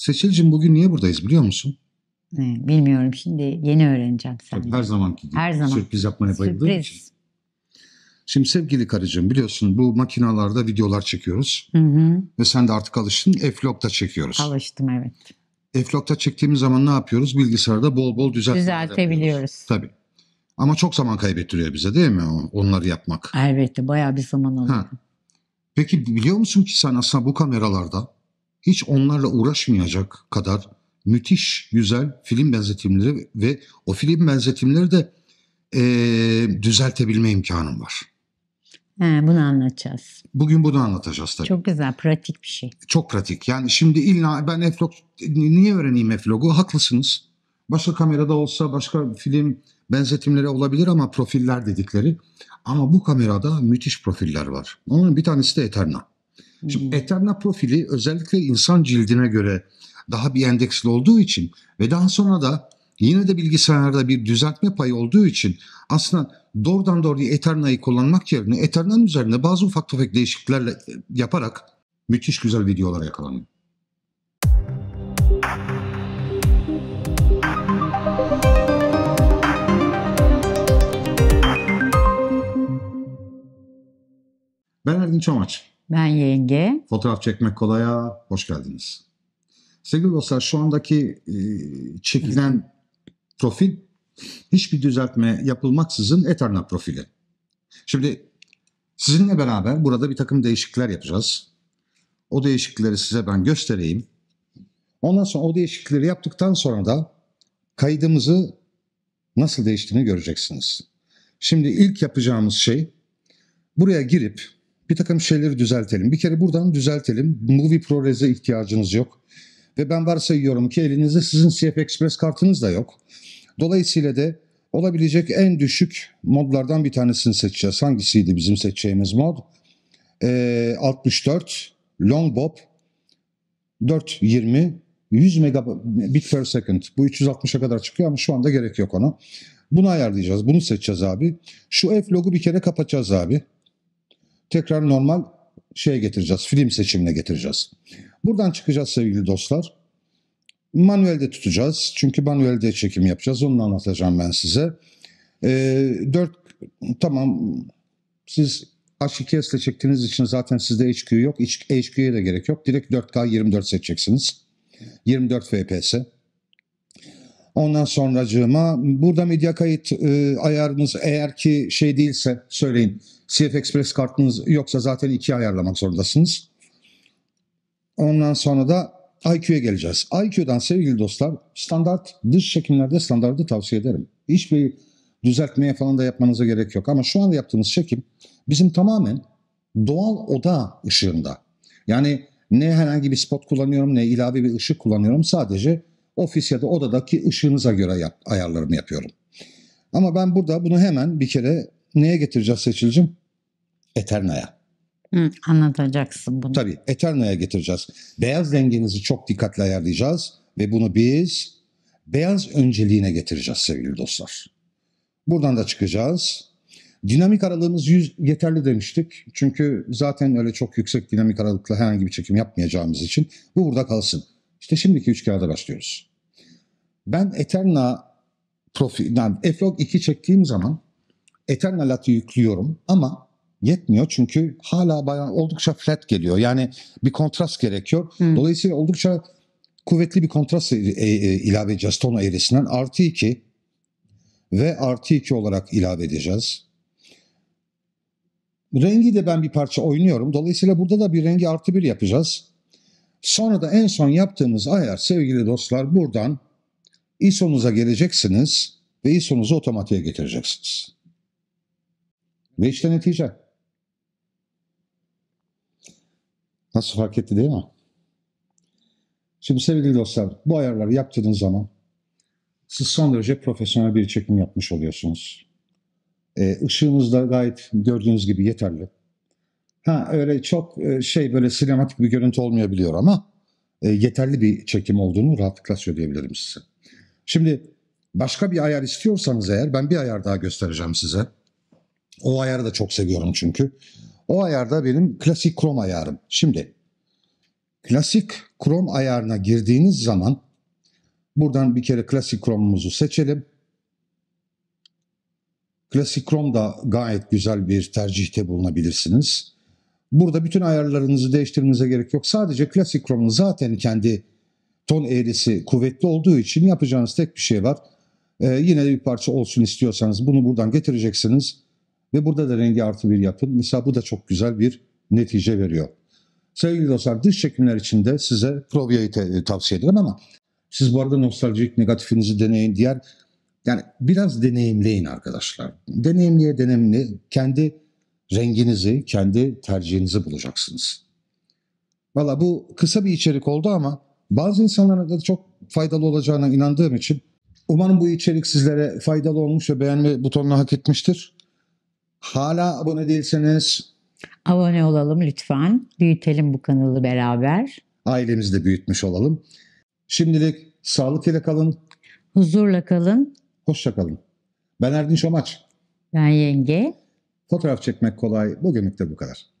Seçilciğim bugün niye buradayız biliyor musun? Bilmiyorum şimdi yeni öğreneceğim senden. Tabii her zamanki gibi. Her zaman. Sürpriz yapmaya bayıldığım Sürpriz. için. Şimdi sevgili karıcığım biliyorsun bu makinalarda videolar çekiyoruz. Hı hı. Ve sen de artık alıştın Eflog'da çekiyoruz. Alıştım evet. Eflog'da çektiğimiz zaman ne yapıyoruz? Bilgisayarda bol bol düzeltmeler Düzeltebiliyoruz. Tabii. Ama çok zaman kaybettiriyor bize değil mi onları yapmak? Elbette bayağı bir zaman alıyor. Peki biliyor musun ki sen aslında bu kameralarda hiç onlarla uğraşmayacak kadar müthiş güzel film benzetimleri ve o film benzetimleri de e, düzeltebilme imkanım var. He, bunu anlatacağız. Bugün bunu anlatacağız tabii. Çok güzel, pratik bir şey. Çok pratik. Yani şimdi illa ben Eflog, niye öğreneyim Eflog'u? Haklısınız. Başka kamerada olsa başka film benzetimleri olabilir ama profiller dedikleri. Ama bu kamerada müthiş profiller var. Onların bir tanesi de Eterna. Şimdi hmm. Eterna profili özellikle insan cildine göre daha bir endeksli olduğu için ve daha sonra da yine de bilgisayarda bir düzeltme payı olduğu için aslında doğrudan doğruya Eterna'yı kullanmak yerine Eterna'nın üzerinde bazı ufak tefek değişikliklerle e, yaparak müthiş güzel videolar yakalanıyor. Ben Ergin Çomaç. Ben Yenge. Fotoğraf çekmek kolaya hoş geldiniz. Sevgili dostlar şu andaki e, çekilen profil hiçbir düzeltme yapılmaksızın Eterna profili. Şimdi sizinle beraber burada bir takım değişiklikler yapacağız. O değişiklikleri size ben göstereyim. Ondan sonra o değişiklikleri yaptıktan sonra da kaydımızı nasıl değiştiğini göreceksiniz. Şimdi ilk yapacağımız şey buraya girip bir takım şeyleri düzeltelim. Bir kere buradan düzeltelim. Movie ProRes'e ihtiyacınız yok. Ve ben varsayıyorum ki elinizde sizin CF Express kartınız da yok. Dolayısıyla de olabilecek en düşük modlardan bir tanesini seçeceğiz. Hangisiydi bizim seçeceğimiz mod? Ee, 64, Long Bob, 420, 100 megabit per second. Bu 360'a kadar çıkıyor ama şu anda gerek yok ona. Bunu ayarlayacağız. Bunu seçeceğiz abi. Şu F logo bir kere kapatacağız abi tekrar normal şeye getireceğiz. Film seçimine getireceğiz. Buradan çıkacağız sevgili dostlar. Manuelde tutacağız. Çünkü manuelde çekim yapacağız. Onu anlatacağım ben size. Ee, 4 tamam siz H2S ile çektiğiniz için zaten sizde HQ yok. HQ'ye da gerek yok. Direkt 4K 24 seçeceksiniz. 24 FPS. Ondan sonracığıma burada medya kayıt e, ayarınız eğer ki şey değilse söyleyin. CF Express kartınız yoksa zaten iki ayarlamak zorundasınız. Ondan sonra da IQ'ya geleceğiz. IQ'dan sevgili dostlar standart dış çekimlerde standartı tavsiye ederim. Hiçbir düzeltmeye falan da yapmanıza gerek yok. Ama şu anda yaptığımız çekim bizim tamamen doğal oda ışığında. Yani ne herhangi bir spot kullanıyorum ne ilave bir ışık kullanıyorum sadece ofis ya da odadaki ışığınıza göre yap, ayarlarımı yapıyorum. Ama ben burada bunu hemen bir kere neye getireceğiz seçilcim? Eterna'ya. anlatacaksın bunu. Tabii Eterna'ya getireceğiz. Beyaz dengenizi çok dikkatle ayarlayacağız ve bunu biz beyaz önceliğine getireceğiz sevgili dostlar. Buradan da çıkacağız. Dinamik aralığımız 100 yeterli demiştik. Çünkü zaten öyle çok yüksek dinamik aralıkla herhangi bir çekim yapmayacağımız için bu burada kalsın. İşte şimdiki üç kağıda başlıyoruz. Ben Eterna profi, yani Flog 2 çektiğim zaman Eterna latı yüklüyorum ama yetmiyor çünkü hala bayağı oldukça flat geliyor. Yani bir kontrast gerekiyor. Hmm. Dolayısıyla oldukça kuvvetli bir kontrast e, e, ilave edeceğiz ton eğrisinden. Artı 2 ve artı 2 olarak ilave edeceğiz. Rengi de ben bir parça oynuyorum. Dolayısıyla burada da bir rengi artı bir yapacağız. Sonra da en son yaptığımız ayar sevgili dostlar buradan ISO'nuza geleceksiniz ve ISO'nuzu otomatiğe getireceksiniz. Ve işte netice. Nasıl fark etti değil mi? Şimdi sevgili dostlar bu ayarları yaptığınız zaman siz son derece profesyonel bir çekim yapmış oluyorsunuz. E, ışığınız da gayet gördüğünüz gibi yeterli. Ha öyle çok e, şey böyle sinematik bir görüntü olmayabiliyor ama e, yeterli bir çekim olduğunu rahatlıkla söyleyebilirim size. Şimdi başka bir ayar istiyorsanız eğer ben bir ayar daha göstereceğim size. O ayarı da çok seviyorum çünkü. O ayarda benim klasik krom ayarım. Şimdi klasik krom ayarına girdiğiniz zaman buradan bir kere klasik kromumuzu seçelim. Klasik krom da gayet güzel bir tercihte bulunabilirsiniz. Burada bütün ayarlarınızı değiştirmenize gerek yok. Sadece klasik kromun zaten kendi ton eğrisi kuvvetli olduğu için yapacağınız tek bir şey var. Ee, yine de bir parça olsun istiyorsanız bunu buradan getireceksiniz ve burada da rengi artı bir yapın. Mesela bu da çok güzel bir netice veriyor. Sevgili dostlar dış çekimler için de size Provia'yı e, tavsiye ederim ama siz bu arada nostaljik negatifinizi deneyin. Diğer yani biraz deneyimleyin arkadaşlar. Deneyimliye deneyimli kendi renginizi, kendi tercihinizi bulacaksınız. Valla bu kısa bir içerik oldu ama bazı insanlara da çok faydalı olacağına inandığım için umarım bu içerik sizlere faydalı olmuş ve beğenme butonuna hak etmiştir. Hala abone değilseniz abone olalım lütfen. Büyütelim bu kanalı beraber. Ailemizi de büyütmüş olalım. Şimdilik sağlık ile kalın. Huzurla kalın. Hoşça kalın. Ben Erdin Şomaç. Ben Yenge. Fotoğraf çekmek kolay. Bugünlük de bu kadar.